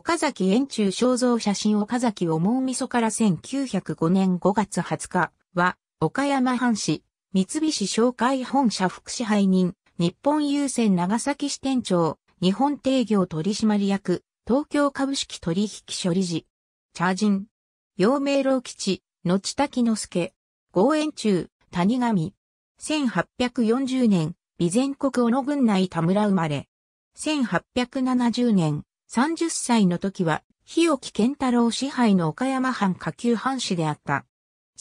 岡崎円柱肖像写真岡崎思う味噌から1905年5月20日は、岡山藩市、三菱商会本社副支配人、日本郵船長崎支店長、日本定業取締役、東京株式取引所理事、茶人、陽明老吉、野地滝之助、豪円柱、谷上、1840年、備前国小野郡内田村生まれ、1870年、30歳の時は、日置健太郎支配の岡山藩下級藩士であった。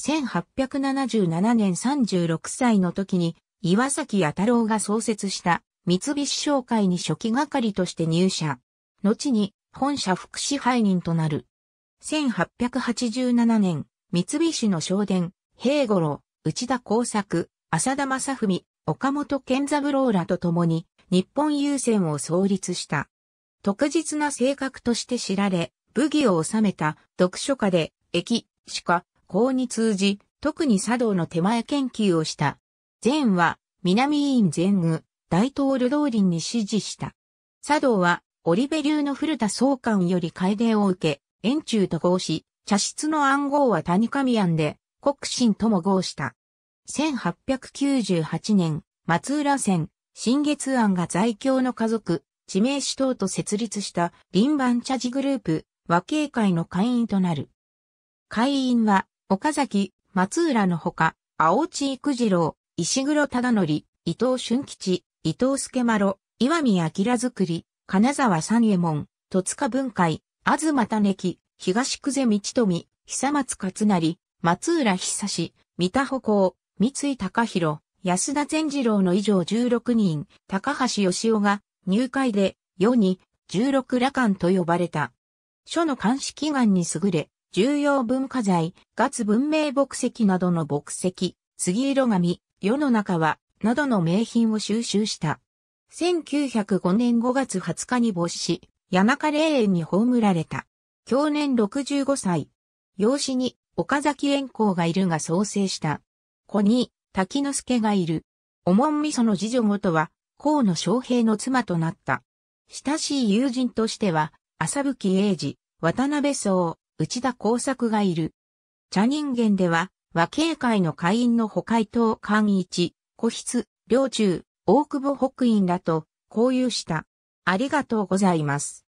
1877年36歳の時に、岩崎弥太郎が創設した三菱商会に初期係として入社。後に本社副支配人となる。1887年、三菱の商伝、平五郎、内田耕作、浅田正文、岡本健三郎らと共に日本郵船を創立した。特実な性格として知られ、武技を収めた読書家で、駅、鹿、公に通じ、特に茶道の手前研究をした。前は、南委員前具、大東領道林に指示した。茶道は、織部流の古田総監より改定を受け、円柱と合し、茶室の暗号は谷上庵で、国心とも合した。1898年、松浦線、新月庵が在京の家族、地名主党と設立した林番茶事グループ、和慶会の会員となる。会員は、岡崎、松浦のほか、青地育次郎、石黒忠則、伊藤俊吉、伊藤助丸、岩見明作り、金沢三右衛門、戸塚文会、東種木、東久世道富、久松勝成、松浦久志、三田歩行、三井高弘、安田善次郎の以上16人、高橋義雄が入会で、世に、十六羅漢と呼ばれた。書の監視祈願に優れ、重要文化財、月文明牧石などの牧石、杉色紙、世の中は、などの名品を収集した。1905年5月20日に没し、谷中霊園に葬られた。去年65歳。養子に岡崎円光がいるが創生した。子に滝之助がいる。おもんみその次女ごとは河野昌平の妻となった。親しい友人としては、浅吹英二、渡辺荘、内田耕作がいる。茶人間では、和慶会の会員の北海東寛一、古筆、領中、大久保北院らと交友した。ありがとうございます。